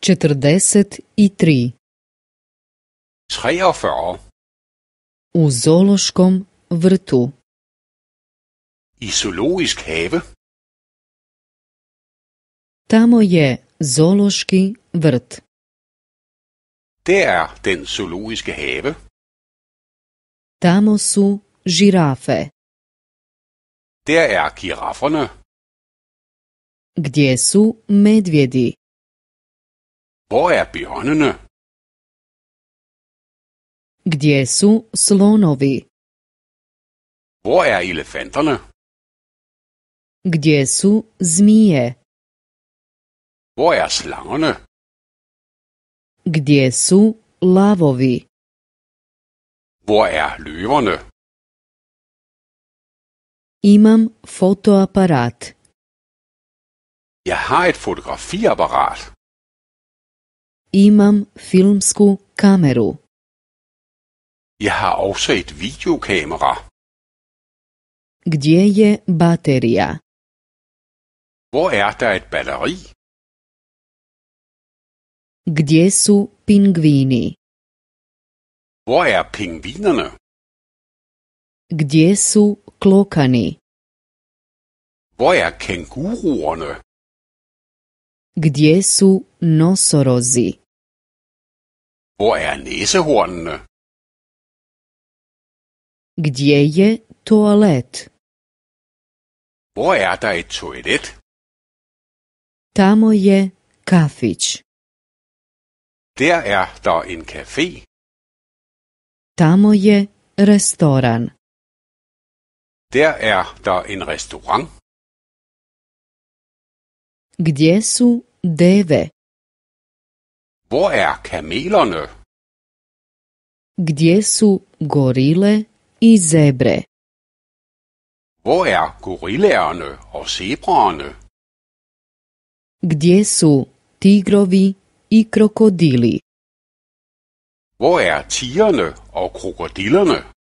43. U zološkom vrtu. I zoologisk have. Tamo je zološki vrt. Der er den zoologiske have. Tamo su žirafe. Der er girafferne. Gdje su medvjedi? Hvor er Gdje su slonovi? Hvor er Gdje su zmije? Hvor er Gdje su lavovi? Hvor er løverne? Imam fotoaparat. Jeg har et Imam filmsku kameru. Jeg har også et videokamera. Gdje je baterija? Hvor er der et batteri? Gdje su pingvini? Hvor er pingvinerne? Gdje su klokani? Hvor er kenguruerne? Gdje su nosorozi? Hvor er næsehornene? Gdje je toalet? Hvor er der et toilet? Tamo je kafić. Der er der en café. Tamo je restoran. Der er der en restaurant. Gdje su deve? Hvor er kamelerne? Gdje su gorile i zebre? Hvor er gorillaerne og zebraerne? Gdje su tigrovi i krokodili? Hvor er tigerne og krokodillerne?